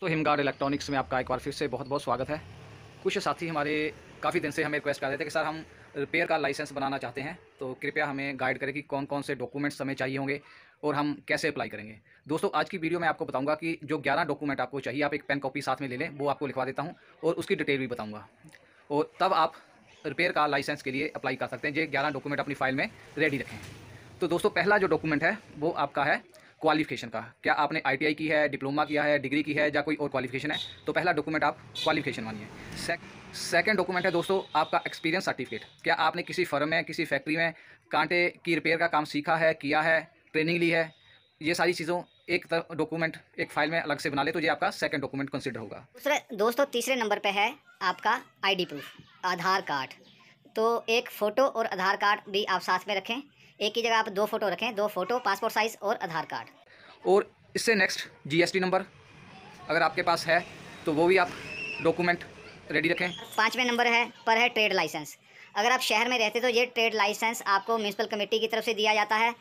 तो हिमगार्ड इलेक्ट्रॉनिक्स में आपका एक बार फिर से बहुत बहुत स्वागत है कुछ साथी हमारे काफ़ी दिन से हमें रिक्वेस्ट कर रहे थे कि सर हम रिपेयर का लाइसेंस बनाना चाहते हैं तो कृपया हमें गाइड करें कि कौन कौन से डॉक्यूमेंट्स हमें चाहिए होंगे और हम कैसे अप्लाई करेंगे दोस्तों आज की वीडियो में आपको बताऊँगा कि जो ग्यारह डॉक्यूमेंट आपको चाहिए आप एक पेन कॉपी साथ में ले लें वो आपको लिखवा देता हूँ और उसकी डिटेल भी बताऊँगा और तब आप रिपेयर का लाइसेंस के लिए अप्लाई कर सकते हैं जो ग्यारह डॉक्यूमेंट अपनी फाइल में रेडी रखें तो दोस्तों पहला जो डॉक्यूमेंट है वो आपका है क्वालिफिकेशन का क्या आपने आई की है डिप्लोमा किया है डिग्री की है या कोई और क्वालिफिकेशन है तो पहला डॉक्यूमेंट आप क्वालिफिकेशन मानिए सेकेंड डॉक्यूमेंट है दोस्तों आपका एक्सपीरियंस सर्टिफिकेट क्या आपने किसी फर्म में किसी फैक्ट्री में कांटे की रिपेयर का काम सीखा है किया है ट्रेनिंग ली है ये सारी चीज़ों एक डॉक्यूमेंट एक फाइल में अलग से बना ले तो ये आपका सेकेंड डॉक्यूमेंट कंसिडर होगा दूसरे दोस्तों तीसरे नंबर पर है आपका आई प्रूफ आधार कार्ड तो एक फ़ोटो और आधार कार्ड भी आप साथ में रखें एक ही जगह आप दो फोटो रखें दो फोटो पासपोर्ट साइज़ और आधार कार्ड और इससे नेक्स्ट जीएसटी नंबर अगर आपके पास है तो वो भी आप डॉक्यूमेंट रेडी रखें पाँचवें नंबर है पर है ट्रेड लाइसेंस अगर आप शहर में रहते तो ये ट्रेड लाइसेंस आपको म्यूनसिपल कमेटी की तरफ से दिया जाता है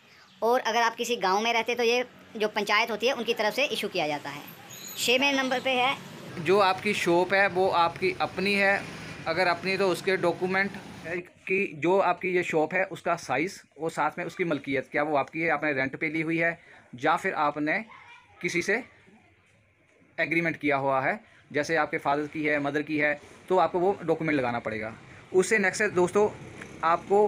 और अगर आप किसी गाँव में रहते तो ये जो पंचायत होती है उनकी तरफ से इशू किया जाता है छः नंबर पर है जो आपकी शॉप है वो आपकी अपनी है अगर अपनी तो उसके डॉक्यूमेंट की जो आपकी ये शॉप है उसका साइज़ और साथ में उसकी मलकियत क्या वो आपकी है आपने रेंट पे ली हुई है या फिर आपने किसी से एग्रीमेंट किया हुआ है जैसे आपके फादर की है मदर की है तो आपको वो डॉक्यूमेंट लगाना पड़ेगा उससे नेक्स्ट है दोस्तों आपको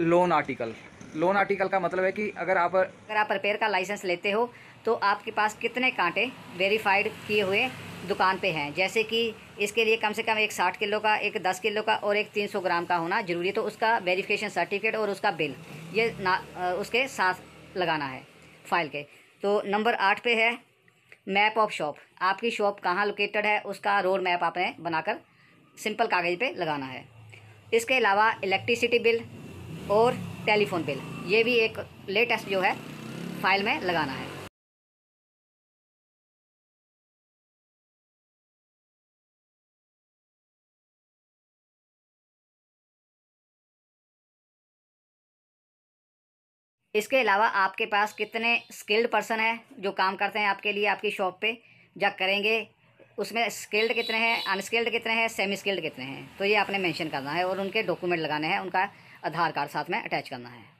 लोन आर्टिकल लोन आर्टिकल का मतलब है कि अगर आप अगर आप रिपेयर का लाइसेंस लेते हो तो आपके पास कितने कांटे वेरीफाइड किए हुए दुकान पे हैं जैसे कि इसके लिए कम से कम एक साठ किलो का एक दस किलो का और एक तीन सौ ग्राम का होना जरूरी है तो उसका वेरिफिकेशन सर्टिफिकेट और उसका बिल ये ना उसके साथ लगाना है फाइल के तो नंबर आठ पे है मैप ऑफ शॉप आपकी शॉप कहाँ लोकेटेड है उसका रोड मैप आपने बनाकर सिंपल कागज़ पर लगाना है इसके अलावा इलेक्ट्रिसिटी बिल और टेलीफोन बिल ये भी एक लेटेस्ट जो है फाइल में लगाना है इसके अलावा आपके पास कितने स्किल्ड पर्सन हैं जो काम करते हैं आपके लिए आपकी शॉप पे जब करेंगे उसमें स्किल्ड कितने हैं अनस्किल्ड कितने हैं सेमी स्किल्ड कितने हैं तो ये आपने मेंशन करना है और उनके डॉक्यूमेंट लगाने हैं उनका आधार कार्ड साथ में अटैच करना है